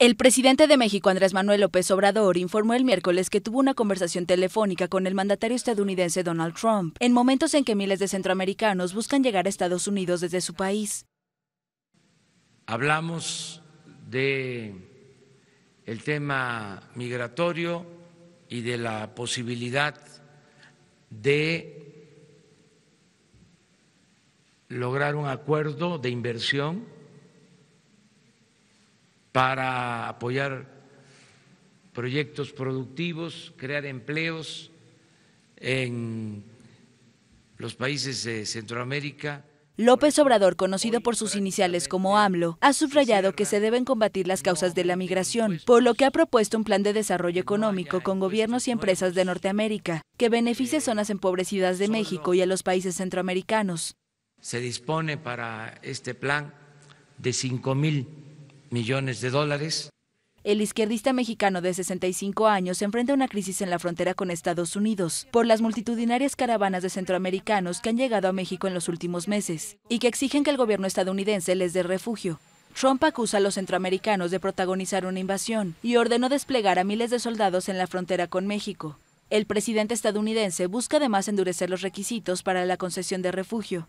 El presidente de México, Andrés Manuel López Obrador, informó el miércoles que tuvo una conversación telefónica con el mandatario estadounidense Donald Trump, en momentos en que miles de centroamericanos buscan llegar a Estados Unidos desde su país. Hablamos de el tema migratorio y de la posibilidad de lograr un acuerdo de inversión para apoyar proyectos productivos, crear empleos en los países de Centroamérica. López Obrador, conocido por sus iniciales como AMLO, ha subrayado que se deben combatir las causas de la migración, por lo que ha propuesto un plan de desarrollo económico con gobiernos y empresas de Norteamérica, que beneficie zonas empobrecidas de México y a los países centroamericanos. Se dispone para este plan de 5.000... mil millones de dólares. El izquierdista mexicano de 65 años enfrenta una crisis en la frontera con Estados Unidos por las multitudinarias caravanas de centroamericanos que han llegado a México en los últimos meses y que exigen que el gobierno estadounidense les dé refugio. Trump acusa a los centroamericanos de protagonizar una invasión y ordenó desplegar a miles de soldados en la frontera con México. El presidente estadounidense busca además endurecer los requisitos para la concesión de refugio.